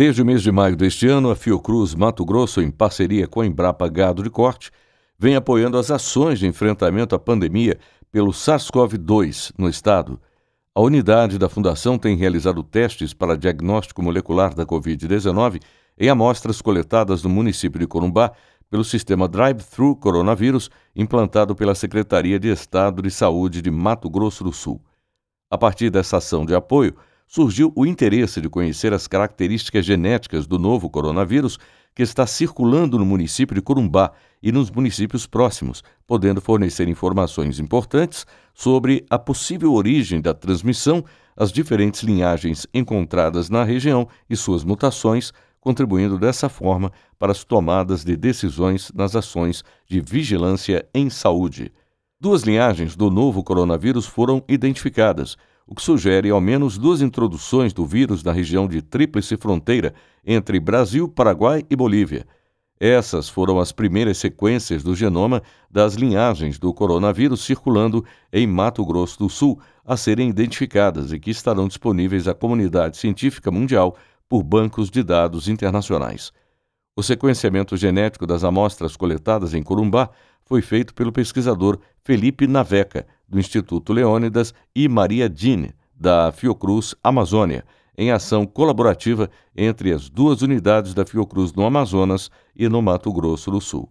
Desde o mês de maio deste ano, a Fiocruz Mato Grosso, em parceria com a Embrapa Gado de Corte, vem apoiando as ações de enfrentamento à pandemia pelo SARS-CoV-2 no estado. A unidade da Fundação tem realizado testes para diagnóstico molecular da Covid-19 em amostras coletadas no município de Corumbá pelo sistema Drive-Thru Coronavírus implantado pela Secretaria de Estado de Saúde de Mato Grosso do Sul. A partir dessa ação de apoio, surgiu o interesse de conhecer as características genéticas do novo coronavírus que está circulando no município de Corumbá e nos municípios próximos, podendo fornecer informações importantes sobre a possível origem da transmissão, as diferentes linhagens encontradas na região e suas mutações, contribuindo dessa forma para as tomadas de decisões nas ações de vigilância em saúde. Duas linhagens do novo coronavírus foram identificadas, o que sugere ao menos duas introduções do vírus na região de tríplice fronteira entre Brasil, Paraguai e Bolívia. Essas foram as primeiras sequências do genoma das linhagens do coronavírus circulando em Mato Grosso do Sul a serem identificadas e que estarão disponíveis à comunidade científica mundial por bancos de dados internacionais. O sequenciamento genético das amostras coletadas em Corumbá foi feito pelo pesquisador Felipe Naveca, do Instituto Leônidas, e Maria Dine, da Fiocruz Amazônia, em ação colaborativa entre as duas unidades da Fiocruz no Amazonas e no Mato Grosso do Sul.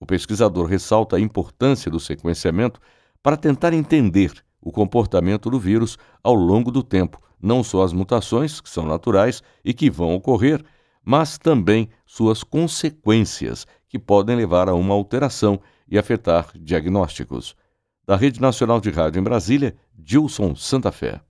O pesquisador ressalta a importância do sequenciamento para tentar entender o comportamento do vírus ao longo do tempo, não só as mutações, que são naturais e que vão ocorrer, mas também suas consequências, que podem levar a uma alteração e afetar diagnósticos. Da Rede Nacional de Rádio em Brasília, Dilson Santa Fé.